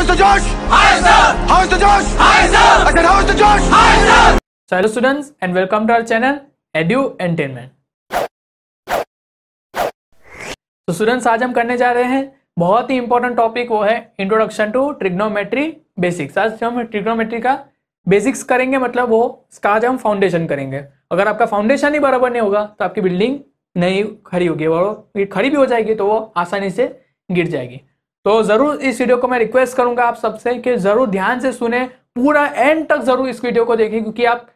the Josh? Hi sir. the Josh? Hi sir. I said the Josh? Hi sir. So hello students and welcome to our channel Edu Entertainment. so, आज हम करने जा रहे हैं बहुत ही important topic वो है इंट्रोडक्शन टू ट्रिग्नोमेट्री बेसिक्स आज हम ट्रिग्नोमेट्री का बेसिक्स करेंगे मतलब वो इसका आज हम फाउंडेशन करेंगे अगर आपका फाउंडेशन ही बराबर नहीं होगा तो आपकी बिल्डिंग नहीं खड़ी होगी और खड़ी भी हो जाएगी तो वो आसानी से गिर जाएगी तो जरूर इस वीडियो को मैं रिक्वेस्ट करूंगा आप सबसे कि जरूर ध्यान से सुने पूरा एंड तक जरूर इस वीडियो को देखें क्योंकि आप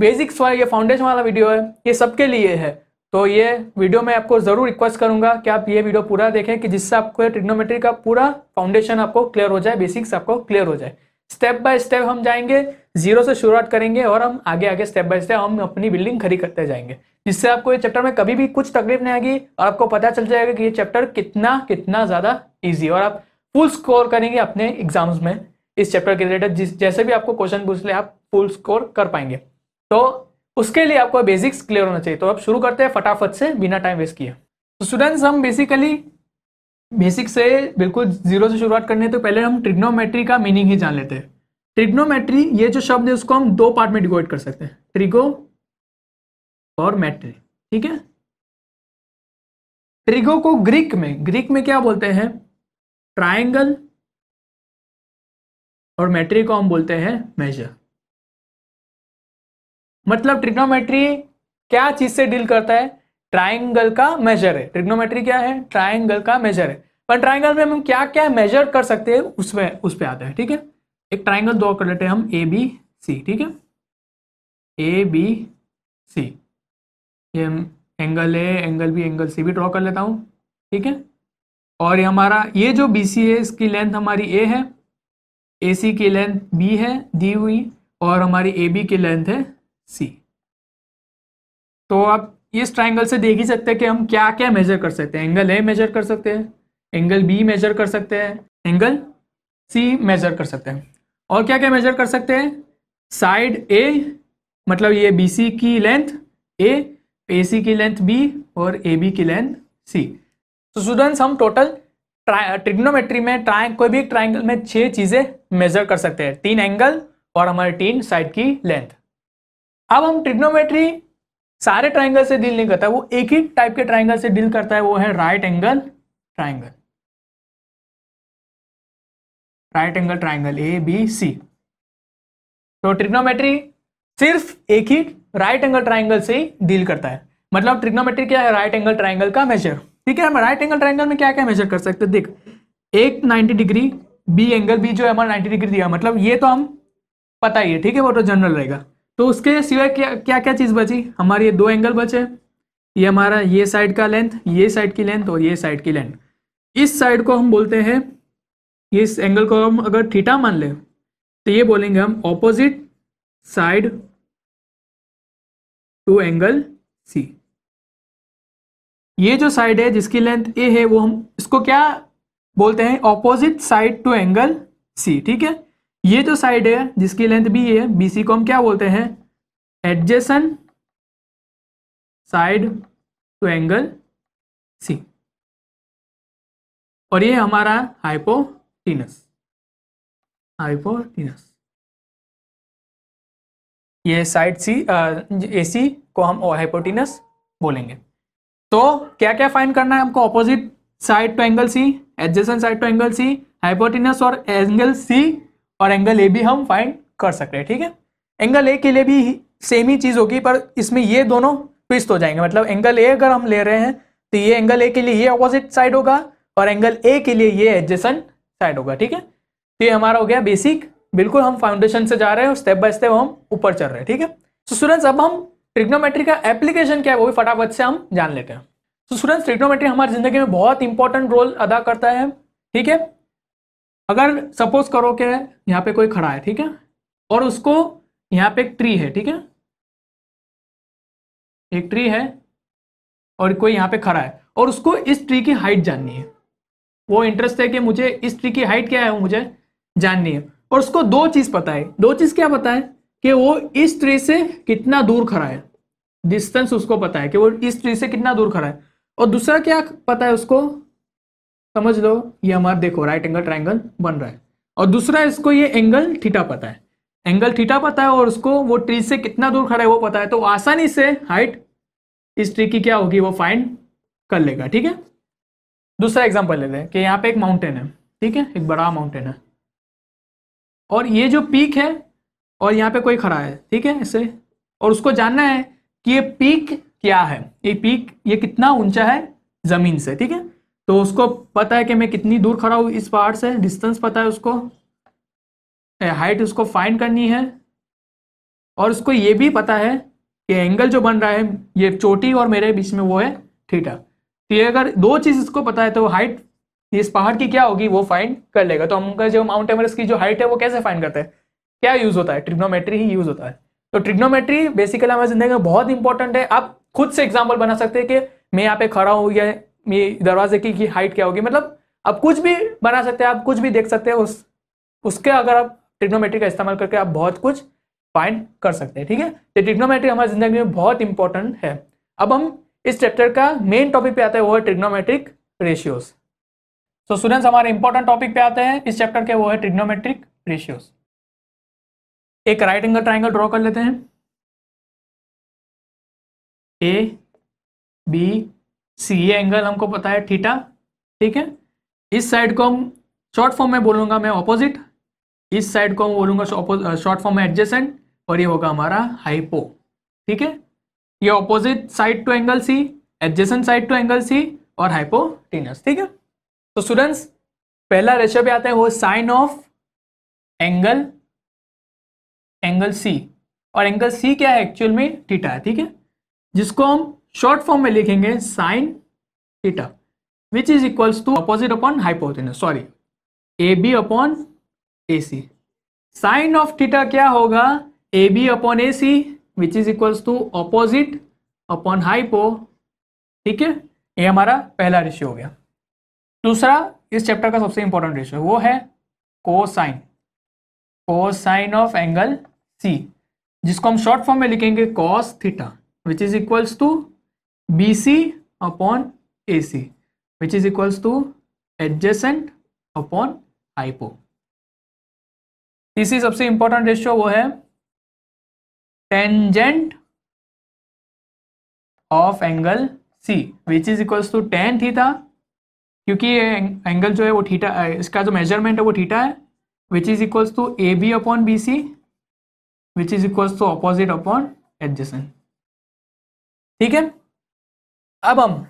बेसिक्स वाला ये फाउंडेशन वाला वीडियो है ये सबके लिए है तो ये वीडियो मैं आपको जरूर रिक्वेस्ट करूंगा कि आप ये वीडियो पूरा देखें कि जिससे आपको ट्रिग्नोमेट्री का पूरा फाउंडेशन आपको क्लियर हो जाए बेसिक्स आपको क्लियर हो जाए स्टेप बाय स्टेप हम जाएंगे जीरो से शुरुआत करेंगे और हम आगे आगे स्टेप बाय स्टेप हम अपनी बिल्डिंग खड़ी करते जाएंगे जिससे आपको ये चैप्टर में कभी भी कुछ तकलीफ नहीं आएगी और आपको पता चल जाएगा कि ये चैप्टर कितना कितना ज़्यादा ईजी और आप फुल स्कोर करेंगे अपने एग्जाम्स में इस चैप्टर के रिलेटेड जिस जैसे भी आपको क्वेश्चन पूछ ले आप फुल स्कोर कर पाएंगे तो उसके लिए आपको बेसिक्स क्लियर होना चाहिए तो आप शुरू करते हैं फटाफट से बिना टाइम वेस्ट किए तो स्टूडेंट्स हम बेसिकली बेसिक से बिल्कुल जीरो से शुरुआत करने तो पहले हम ट्रिग्नोमेट्री का मीनिंग ही जान लेते हैं ट्रिग्नोमेट्री ये जो शब्द है उसको हम दो पार्ट में डिवाइड कर सकते हैं ट्रिगो और मैट्री ठीक है ट्रिगो को ग्रीक में ग्रीक में क्या बोलते हैं ट्राइंगल और मेट्री को हम बोलते हैं मेजर मतलब ट्रिग्नोमेट्री क्या चीज से डील करता है ट्राइंगल का मेजर है ट्रिग्नोमेट्री क्या है ट्राइंगल का मेजर है पर ट्राइंगल में हम क्या क्या मेजर कर सकते हैं उसमें उस पर आता है ठीक है एक ट्राइंगल दो कर लेते हैं हम ए बी सी ठीक है ए बी सी ये angle A angle B angle C भी ड्रॉ कर लेता हूँ ठीक है और ये हमारा ये जो बी सी है इसकी लेंथ हमारी ए है ए सी की लेंथ बी है दी हुई और हमारी ए बी की लेंथ है सी तो आप इस ट्राइंगल से देख ही सकते हैं कि हम क्या क्या मेजर कर सकते हैं एंगल ए मेजर कर सकते हैं एंगल बी मेजर कर सकते हैं एंगल सी मेजर कर सकते हैं और क्या क्या मेजर कर सकते हैं साइड ए मतलब ये बी सी की लेंथ ए ए सी की लेंथ बी और ए बी की लेंथ सी तो स्टूडेंट्स हम टोटल ट्रिग्नोमेट्री में ट्राइंग कोई भी ट्राइंगल में छह चीजें मेजर कर सकते हैं तीन एंगल और हमारे तीन साइड की लेंथ अब हम ट्रिग्नोमेट्री सारे ट्राइंगल से डील नहीं करता वो एक ही टाइप के ट्राइंगल से डील करता है वो है right angle triangle right angle triangle A B C तो ट्रिग्नोमेट्री सिर्फ एक ही राइट एंगल ट्राइंगल से ही डील करता है मतलब ट्रिग्नोमेट्री क्या है राइट एंगल ट्राइंगल का मेजर ठीक है हम राइट एंगल ट्राइंगल में क्या क्या मेजर कर सकते हैं देख एक 90 डिग्री बी एंगल बी जो है हमारा 90 डिग्री दिया मतलब ये तो हम पता ही है ठीक है वो तो जनरल रहेगा तो उसके सिवाय क्या क्या क्या चीज़ बची हमारे ये दो एंगल बचे ये हमारा ये साइड का लेंथ ये साइड की लेंथ और ये साइड की लेंथ इस साइड को हम बोलते हैं इस एंगल को हम अगर थीटा मान ले तो ये बोलेंगे हम opposite side to angle C ये जो साइड है जिसकी लेंथ ए है वो हम इसको क्या बोलते हैं opposite side to angle C ठीक है ये जो साइड है जिसकी लेंथ बी है बी सी को हम क्या बोलते हैं adjacent side to angle C और ये हमारा हाइपोटिनस हाइपोटिनस ये साइड सी ए सी को हम हाइपोटिनस बोलेंगे तो क्या क्या फाइन करना है हमको opposite side to angle C adjacent side to angle C hypotenuse और एंगल सी और एंगल ए भी हम फाइंड कर सकते हैं ठीक है एंगल ए के लिए भी सेम ही चीज़ होगी पर इसमें ये दोनों ट्विस्ट हो जाएंगे मतलब एंगल ए अगर हम ले रहे हैं तो ये एंगल ए के लिए ये ऑपोजिट साइड होगा और एंगल ए के लिए ये एडजेसेंट साइड होगा ठीक है तो ये हमारा हो गया बेसिक बिल्कुल हम फाउंडेशन से जा रहे हैं और स्टेप बाय स्टेप हम ऊपर चल रहे हैं ठीक है सो स्टूडेंट्स अब हम ट्रिग्नोमेट्री का एप्लीकेशन क्या है वो भी फटाफट से हम जान लेते हैं तो स्टूडेंट्स ट्रिग्नोमेट्री हमारी जिंदगी में बहुत इंपॉर्टेंट रोल अदा करता है ठीक है अगर सपोज करो कि यहाँ पे कोई खड़ा है ठीक है और उसको यहाँ पे एक ट्री है ठीक है एक ट्री है और कोई यहाँ पे खड़ा है और उसको इस ट्री की हाइट जाननी है वो इंटरेस्ट है कि मुझे इस ट्री की हाइट क्या है वो मुझे जाननी है और उसको दो चीज पता है दो चीज क्या पता है कि वो इस ट्री से कितना दूर खड़ा है डिस्टेंस उसको पता है कि वो इस ट्री से कितना दूर खड़ा है और दूसरा क्या पता है उसको समझ लो ये हमारा देखो राइट एंगल ट्राइंगल बन रहा है और दूसरा इसको ये एंगल थीटा पता है एंगल थीटा पता है और उसको वो ट्री से कितना दूर खड़ा है वो पता है तो आसानी से हाइट इस ट्री की क्या होगी वो फाइंड कर लेगा ठीक है दूसरा एग्जाम्पल लेते हैं कि यहाँ पे एक माउंटेन है ठीक है एक बड़ा माउंटेन है और ये जो पीक है और यहाँ पे कोई खड़ा है ठीक है इससे और उसको जानना है कि ये पीक क्या है ये पीक ये कितना ऊंचा है जमीन से ठीक है तो उसको पता है कि मैं कितनी दूर खड़ा हूँ इस पहाड़ से डिस्टेंस पता है उसको हाइट उसको फाइंड करनी है और उसको ये भी पता है कि एंगल जो बन रहा है ये चोटी और मेरे बीच में वो है थीटा तो ये अगर दो चीज़ इसको पता है तो हाइट इस पहाड़ की क्या होगी वो फाइंड कर लेगा तो हम जो माउंट एवरेस्ट की जो हाइट है वो कैसे फाइंड करते हैं क्या यूज होता है ट्रिग्नोमेट्री ही यूज होता है तो ट्रिग्नोमेट्री बेसिकली हमारी जिंदगी में बहुत इंपॉर्टेंट है आप खुद से एग्जाम्पल बना सकते हैं कि मैं यहाँ पे खड़ा हूँ या ये दरवाजे की, हाइट क्या होगी मतलब आप कुछ भी बना सकते हैं आप कुछ भी देख सकते हैं उस उसके अगर आप ट्रिग्नोमेट्री का इस्तेमाल करके आप बहुत कुछ फाइंड कर सकते हैं ठीक है तो ट्रिग्नोमेट्री हमारी जिंदगी में बहुत इंपॉर्टेंट है अब हम इस चैप्टर का मेन टॉपिक पे आता है वो है ट्रिग्नोमेट्रिक रेशियोज तो स्टूडेंट्स हमारे इंपॉर्टेंट टॉपिक पे आते हैं इस चैप्टर के वो है ट्रिग्नोमेट्रिक रेशियोज एक राइट एंगल ट्राइंगल ड्रॉ कर लेते हैं ए बी सी ये एंगल हमको पता है थीटा ठीक है इस साइड को हम शॉर्ट फॉर्म में बोलूंगा मैं ऑपोजिट इस साइड को हम बोलूंगा शॉर्ट फॉर्म में एडजेसेंट और ये होगा हमारा हाइपो ठीक है ये opposite side to angle C adjacent side to angle C और हाइपोटेनस ठीक है तो स्टूडेंट्स पहला रेशियो भी आता है वो sine of angle angle C और एंगल सी क्या है एक्चुअल में टीटा है ठीक है जिसको हम शॉर्ट फॉर्म में लिखेंगे sine theta which is equals to opposite upon hypotenuse sorry A B upon A C sine of theta क्या होगा A B upon A C which is equals to opposite upon hypo ठीक है ये हमारा पहला ratio हो गया दूसरा इस चैप्टर का सबसे इंपॉर्टेंट रेशियो वो है cosine cosine of angle C जिसको हम शॉर्ट फॉर्म में लिखेंगे cos theta which is equals to B C upon A C which is equals to adjacent upon hypo तीसरी सबसे इंपॉर्टेंट रेशियो वो है tangent of angle C which is equals to tan theta क्योंकि ये angle जो है वो theta इसका जो मेजरमेंट है वो थीटा है which is equals to AB upon BC which is equals to opposite upon adjacent ठीक है अब हम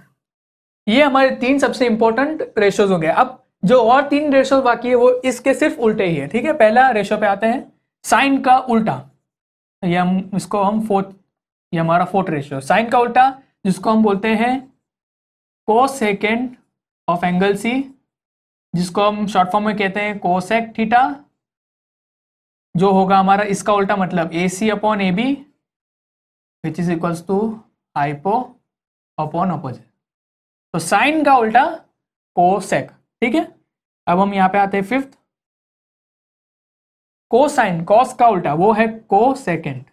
ये हमारे तीन सबसे इंपॉर्टेंट रेशोज हो गए अब जो और तीन रेशो बाकी है वो इसके सिर्फ उल्टे ही है ठीक है पहला रेशो पे आते हैं साइन का उल्टा तो ये हम इसको हम फोर्थ ये हमारा फोर्थ रेशो साइन का उल्टा जिसको हम बोलते हैं कोसेकेंड ऑफ एंगल सी जिसको हम शॉर्ट फॉर्म में कहते हैं कोसेक थीटा जो होगा हमारा इसका उल्टा मतलब A C upon A B which is equals to hypo upon opposite तो साइन का उल्टा कोसेक ठीक है अब हम यहाँ पे आते हैं फिफ्थ कोसाइन कॉस का उल्टा वो है को सेकेंड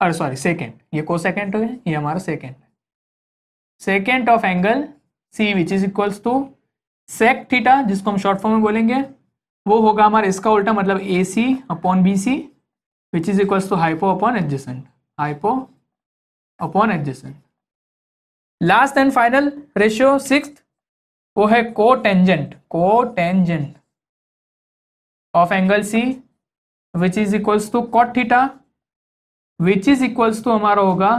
अरे सॉरी सेकेंड ये को सेकेंड हो गया ये हमारा second second of angle C which is equals to sec theta जिसको हम शॉर्ट फॉर्म में बोलेंगे वो होगा हमारा इसका उल्टा मतलब A C upon B C which is equals to hypo upon adjacent hypo upon adjacent last and final ratio six वो है cotangent cotangent of angle C which is equals to cot theta which is equals to हमारा होगा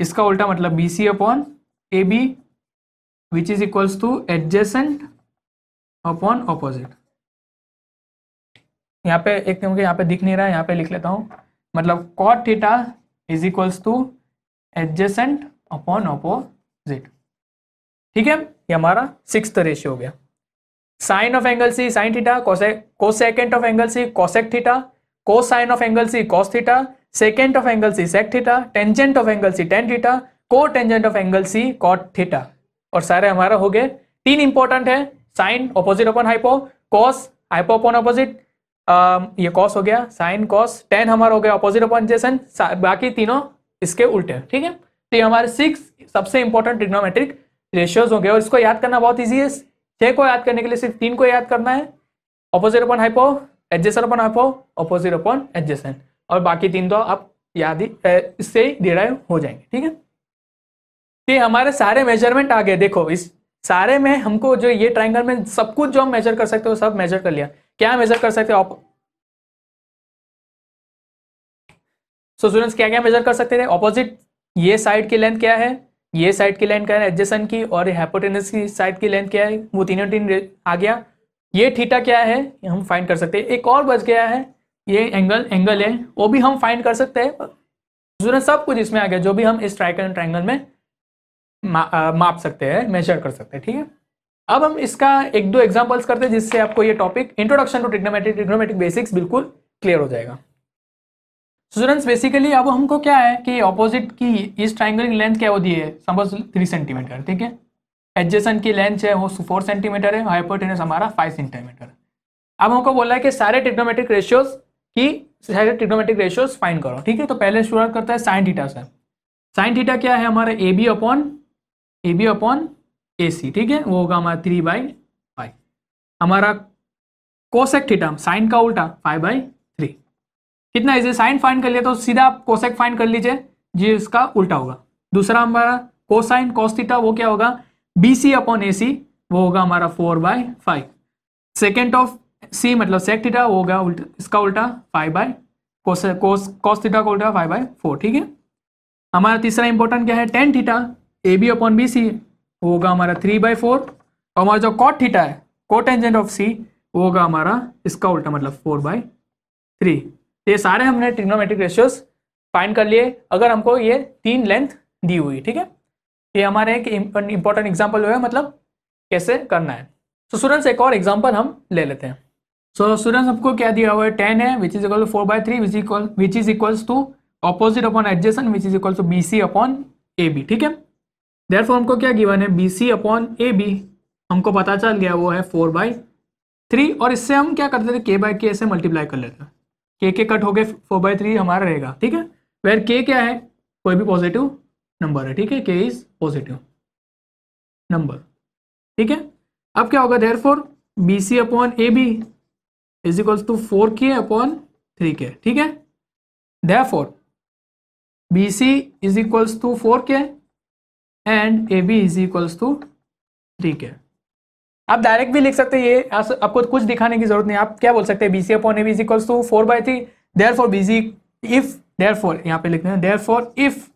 इसका उल्टा मतलब B C upon A B which is equals to adjacent upon opposite यहाँ पे एक क्योंकि यहाँ पे दिख नहीं रहा है यहाँ पे लिख लेता हूँ मतलब cot theta is equals to adjacent upon opposite ठीक है ये हमारा सिक्स रेशियो हो गया sine of angle C sine theta cosecant of angle C cosec theta cosine of angle C cos theta second of angle C sec theta tangent of angle C tan theta cotangent of angle C cot theta और सारे हमारा हो गए तीन important है sine opposite upon hypo cos hypo upon opposite ये cos हो गया साइन कॉस टेन हमारा हो गया ऑपोजिट अपन जेसन बाकी तीनों इसके उल्टे ठीक है तो ये हमारे सिक्स सबसे इंपॉर्टेंट ट्रिग्नोमेट्रिक रेशियोज हो गए और इसको याद करना बहुत ईजी है छः को याद करने के लिए सिर्फ तीन को याद करना है opposite upon hypo adjacent upon hypo opposite upon adjacent और बाकी तीन तो आप याद ही इससे ही डिराइव हो जाएंगे ठीक है तो ये हमारे सारे मेजरमेंट आ गए देखो इस सारे में हमको जो ये ट्राइंगल में सब कुछ जो हम मेजर कर सकते हो सब मेजर कर लिया क्या मेजर कर सकते हो आप सो स्टूडेंट्स क्या क्या मेजर कर सकते थे ऑपोजिट ये साइड की लेंथ क्या है ये साइड की लेंथ क्या है एडजेसन की और हेपोटेनस की साइड की लेंथ क्या है वो तीनों तीन आ गया ये थीटा क्या है हम फाइंड कर सकते हैं एक और बच गया है ये एंगल एंगल है वो भी हम फाइंड कर सकते हैं सब कुछ इसमें आ गया जो भी हम इस ट्राइकल ट्राइंगल में माप सकते हैं मेजर कर सकते हैं ठीक है अब हम इसका एक दो एग्जांपल्स करते हैं जिससे आपको ये topic introduction to trigonometric trigonometric basics बिल्कुल क्लियर हो जाएगा स्टूडेंट्स बेसिकली अब हमको क्या है कि ऑपोजिट की इस ट्राइंगल की लेंथ क्या होती है सपोज थ्री सेंटीमीटर ठीक है एडजेसन की लेंथ है वो फोर सेंटीमीटर है हाइपोटेनस हमारा फाइव सेंटीमीटर अब हमको बोला है कि सारे ट्रिग्नोमेट्रिक रेशियोज की सारे ट्रिग्नोमेट्रिक रेशियोज फाइन करो ठीक है तो पहले शुरुआत करता है साइन थीटा से साइन थीटा क्या है हमारा A B upon A B upon A C ठीक है वो होगा हमारा थ्री बाई फाइव हमारा कोसेक थीटा साइन का उल्टा फाइव बाई थ्री कितना इसे साइन फाइन कर लिया तो सीधा आप कोसेक फाइन कर लीजिए जी इसका उल्टा होगा दूसरा हमारा कोसाइन कॉस थीटा वो क्या होगा बी सी अपॉन ए सी वो होगा हमारा four by five second of C मतलब सेक थीटा वो होगा उल्टा इसका उल्टा five by cos cos theta का उल्टा फाइव बाय फोर ठीक है हमारा तीसरा इंपॉर्टेंट क्या है tan theta A B upon B C वो होगा हमारा थ्री बाई फोर और हमारा जो कॉट थीटा है कॉट एंजेंट ऑफ सी वो होगा हमारा इसका उल्टा मतलब फोर बाई थ्री ये सारे हमने ट्रिग्नोमेट्रिक रेशियोज फाइंड कर लिए अगर हमको ये तीन लेंथ दी हुई ठीक है ये हमारे एक इंपॉर्टेंट एग्जाम्पल हुआ है मतलब कैसे करना है सो so, स्टूडेंट्स एक और एग्जाम्पल हम ले लेते हैं सो so, स्टूडेंट्स हमको क्या दिया हुआ है टेन है which is equal four by three which equal which is equals to opposite upon adjacent which is equal to B C upon A B ठीक है देर फॉर्म को क्या गिवन है B C upon A B हमको पता चल गया वो है फोर बाई थ्री और इससे हम क्या करते थे के बाई के ऐसे मल्टीप्लाई कर लेते हैं के के कट हो गए फोर बाई थ्री हमारा रहेगा ठीक है वेर के क्या है कोई भी पॉजिटिव नंबर है ठीक है के इज पॉजिटिव नंबर ठीक है अब क्या होगा therefore B C upon A B is equals to four K upon three K ठीक है therefore B C is equals to four K and A B is equals to three K आप direct भी लिख सकते हैं ये आपको कुछ दिखाने की जरूरत नहीं आप क्या बोल सकते हैं B C upon A B is equals to four by three therefore B C if therefore यहाँ पे लिखते हैं therefore if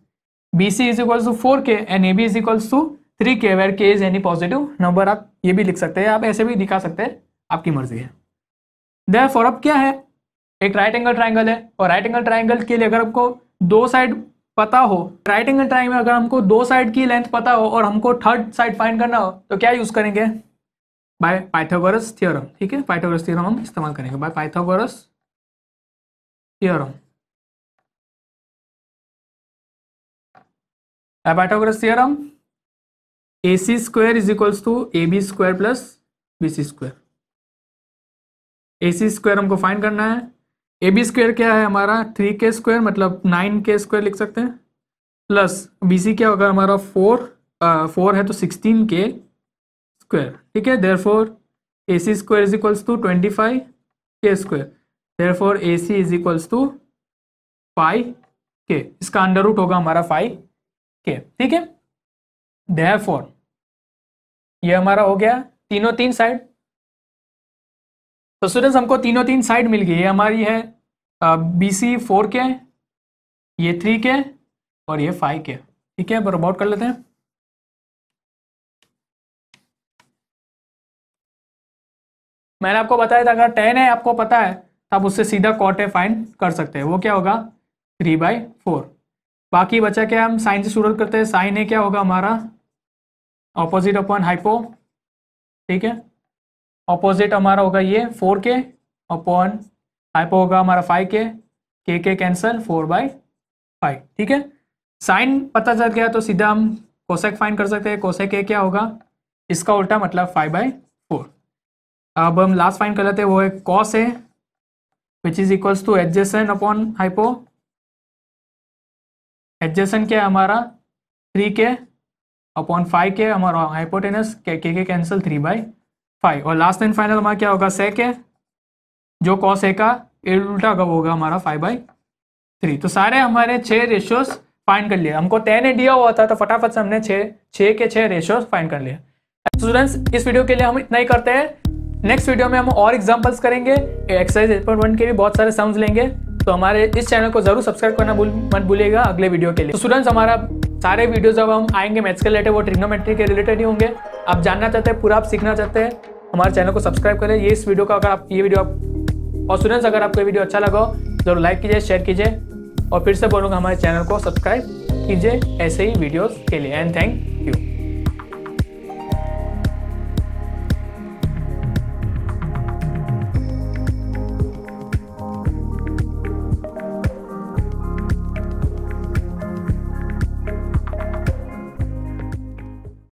B C is equals to four K and A B is equals to three K where K is any positive number आप ये भी लिख सकते हैं आप ऐसे भी दिखा सकते हैं आपकी मर्जी है देयर फॉर अब क्या है एक राइट एंगल ट्राइंगल है और राइट एंगल ट्राइंगल के लिए अगर आपको दो साइड पता हो राइट एंगल ट्राइंग में अगर हमको दो साइड की लेंथ पता हो और हमको थर्ड साइड फाइन करना हो तो क्या यूज करेंगे बाय पाइथागोरस थियोरम ठीक है पाइथागोरस थियोरम हम इस्तेमाल करेंगे by Pythagoras theorem Pythagoras theorem A C square is equals to A B square plus B C square A C square हमको फाइन करना है ए बी स्क्वेयर क्या है हमारा थ्री के स्क्वायर मतलब नाइन के स्क्वायर लिख सकते हैं प्लस बी सी क्या होगा हमारा फोर फोर है तो सिक्सटीन के स्क्वायर ठीक है therefore A C square is equals to twenty five K square therefore A C is equals to five K इसका अंडर रूट होगा हमारा फाइव के ठीक है देर फोर यह हमारा हो गया तीनों तीन साइड तो स्टूडेंट्स हमको तीनों तीन साइड मिल गई ये हमारी है बी सी फोर के ये थ्री के और ये फाइव के ठीक है रोबोट कर लेते हैं मैंने आपको बताया था अगर टेन है आपको पता है तो आप उससे सीधा कॉट है फाइन कर सकते हैं वो क्या होगा थ्री बाई फोर बाकी बचा क्या हम साइन से शुरू करते हैं साइन है क्या होगा हमारा ऑपोजिट अपॉन हाइपो ठीक है अपोजिट हमारा होगा ये फोर के अपॉन हाइपो होगा हमारा फाइव के के K cancel four by five ठीक है साइन पता चल गया तो सीधा हम कोसेक फाइन कर सकते हैं कोसेक के क्या होगा इसका उल्टा मतलब फाइव बाई फोर अब हम लास्ट फाइन कर लेते हैं वो एक कॉस है which is equals to adjacent upon hypo adjacent क्या है हमारा थ्री के अपॉन फाइव के हमारा hypotenuse K K cancel three by five और लास्ट एंड फाइनल हमारा क्या होगा सेक है जो कॉस ए का एड उल्टा कब होगा हमारा फाइव बाई थ्री तो सारे हमारे छह रेशियोज फाइन कर लिए हमको टेन ए दिया हुआ था तो फटाफट से हमने छः के छह रेशियोज फाइन कर लिया स्टूडेंट्स तो इस वीडियो के लिए हम इतना ही करते हैं नेक्स्ट वीडियो में हम और एग्जाम्पल्स करेंगे एक्सरसाइज एट पॉइंट वन के भी बहुत सारे सम्स लेंगे तो हमारे इस चैनल को जरूर सब्सक्राइब करना भूल मत भूलिएगा अगले वीडियो के लिए स्टूडेंट्स तो हमारा सारे वीडियो जब हम आएंगे मैथ्स के रिलेटेड वो ट्रिग्नोमेट्री के रिलेटेड ही होंगे आप जानना चाहते हैं पूरा आप सीखना चाहते हैं हमारे चैनल को सब्सक्राइब करें ये इस वीडियो का अगर आप ये वीडियो आप और स्टूडेंट्स अगर आपको ये वीडियो अच्छा लगा जरूर लाइक कीजिए शेयर कीजिए और फिर से बोलूँगा हमारे चैनल को सब्सक्राइब कीजिए ऐसे ही वीडियोज़ के लिए एंड थैंक